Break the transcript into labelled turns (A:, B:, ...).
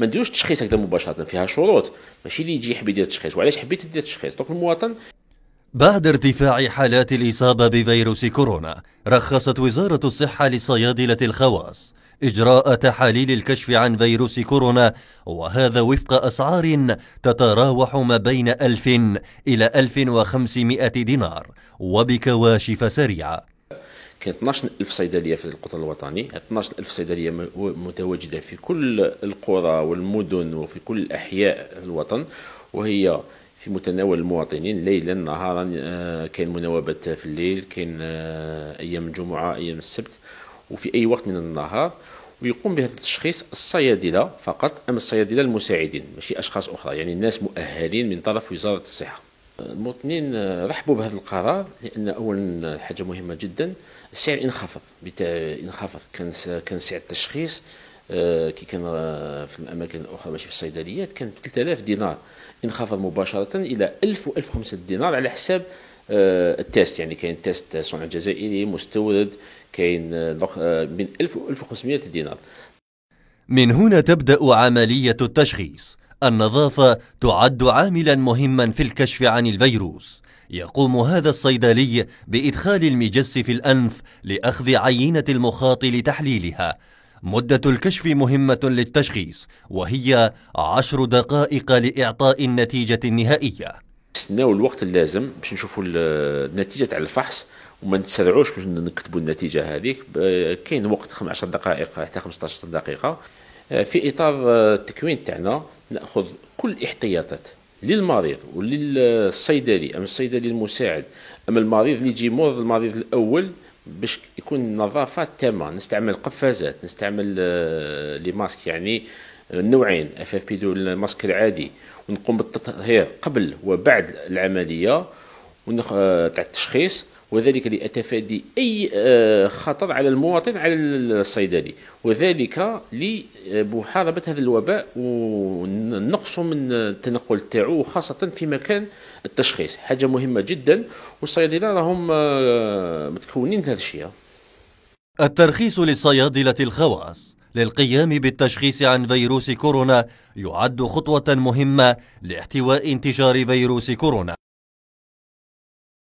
A: ما نديروش التشخيص هكذا مباشره فيها شروط ماشي اللي يجي يحب يدير التشخيص وعلاش حبيت دير التشخيص دونك المواطن بعد ارتفاع حالات الإصابة بفيروس كورونا رخصت وزارة الصحة لصيادلة الخواص إجراء تحاليل الكشف عن فيروس كورونا وهذا وفق أسعار تتراوح ما بين 1000 إلى 1500 دينار وبكواشف سريعة
B: كاين 12000 صيدليه في القطن الوطني 12000 صيدليه متواجده في كل القرى والمدن وفي كل احياء الوطن وهي في متناول المواطنين ليلا نهارا آه، كاين مناوبات في الليل كاين آه، ايام الجمعه ايام السبت وفي اي وقت من النهار ويقوم بهذا التشخيص الصيادله فقط ام الصيادله المساعدين ماشي اشخاص اخرى يعني الناس مؤهلين من طرف وزاره الصحه المواطنين رحبوا بهذا القرار لان اولا حاجه مهمه جدا السعر انخفض انخفض كان كان سعر التشخيص آه، كي كان آه، في الاماكن الاخرى ماشي في الصيدليات كان 3000 دينار انخفض مباشره الى 1000 و 1500 دينار على حساب آه، التيست يعني كاين تيست صنع جزائري مستورد كاين من 1000 و 1500 دينار من هنا تبدا
A: عمليه التشخيص النظافة تعد عاملا مهما في الكشف عن الفيروس يقوم هذا الصيدلي بإدخال المجس في الأنف لأخذ عينة المخاط لتحليلها مدة الكشف مهمة للتشخيص وهي عشر دقائق لإعطاء النتيجة النهائية
B: نستناو الوقت اللازم باش نشوفوا النتيجة تاع الفحص وما نتسرعوش باش نكتبوا النتيجة هذيك كاين وقت 10 دقائق حتى 15 دقيقة في اطار التكوين تاعنا ناخذ كل الاحتياطات للمريض وللصيدلي ام الصيدلي المساعد ام المريض اللي يجي مرض المريض الاول باش يكون النظافه تامه نستعمل قفازات نستعمل آه، لي ماسك يعني آه، نوعين اف اف بي دو الماسك العادي ونقوم بالتطهير قبل وبعد العمليه آه، تاع التشخيص وذلك لأتفادي أي آه، خطر على المواطن على الصيدلي وذلك لمحاربة هذا الوباء ونقص من التنقل تاعو خاصة في مكان التشخيص حاجة مهمة جدا والصيدلة راهم آه، متكونين هذا الشيء
A: الترخيص للصيادلة الخواص للقيام بالتشخيص عن فيروس كورونا يعد خطوة مهمة لاحتواء انتشار فيروس كورونا